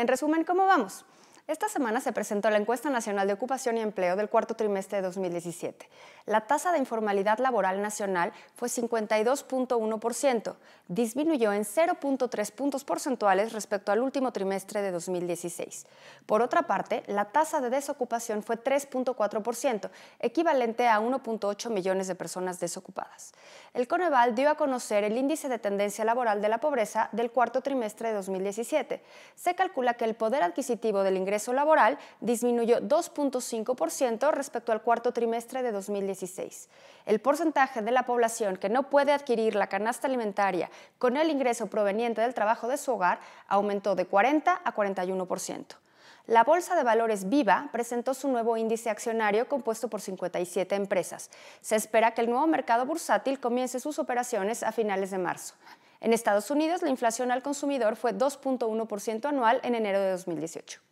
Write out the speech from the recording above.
En resumen, ¿cómo vamos? Esta semana se presentó la encuesta nacional de ocupación y empleo del cuarto trimestre de 2017. La tasa de informalidad laboral nacional fue 52.1%, disminuyó en 0.3 puntos porcentuales respecto al último trimestre de 2016. Por otra parte, la tasa de desocupación fue 3.4%, equivalente a 1.8 millones de personas desocupadas. El Coneval dio a conocer el índice de tendencia laboral de la pobreza del cuarto trimestre de 2017. Se calcula que el poder adquisitivo del ingreso laboral disminuyó 2.5% respecto al cuarto trimestre de 2016. El porcentaje de la población que no puede adquirir la canasta alimentaria con el ingreso proveniente del trabajo de su hogar aumentó de 40 a 41%. La Bolsa de Valores Viva presentó su nuevo índice accionario compuesto por 57 empresas. Se espera que el nuevo mercado bursátil comience sus operaciones a finales de marzo. En Estados Unidos, la inflación al consumidor fue 2.1% anual en enero de 2018.